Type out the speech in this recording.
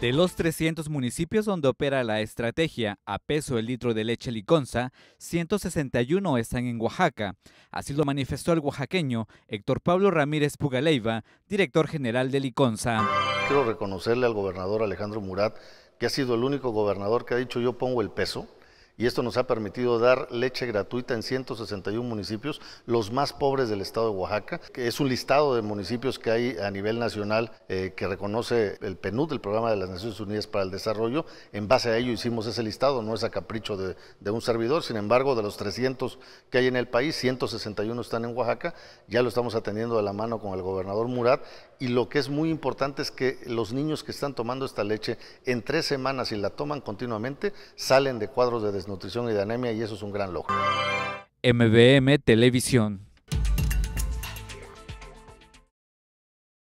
De los 300 municipios donde opera la estrategia a peso el litro de leche liconza, 161 están en Oaxaca. Así lo manifestó el oaxaqueño Héctor Pablo Ramírez Pugaleiva, director general de Liconza. Quiero reconocerle al gobernador Alejandro Murat, que ha sido el único gobernador que ha dicho yo pongo el peso y esto nos ha permitido dar leche gratuita en 161 municipios, los más pobres del estado de Oaxaca, que es un listado de municipios que hay a nivel nacional eh, que reconoce el PNUD, el Programa de las Naciones Unidas para el Desarrollo. En base a ello hicimos ese listado, no es a capricho de, de un servidor, sin embargo, de los 300 que hay en el país, 161 están en Oaxaca, ya lo estamos atendiendo de la mano con el gobernador Murat y lo que es muy importante es que los niños que están tomando esta leche en tres semanas y la toman continuamente salen de cuadros de desnutrición y de anemia y eso es un gran logro. MBM Televisión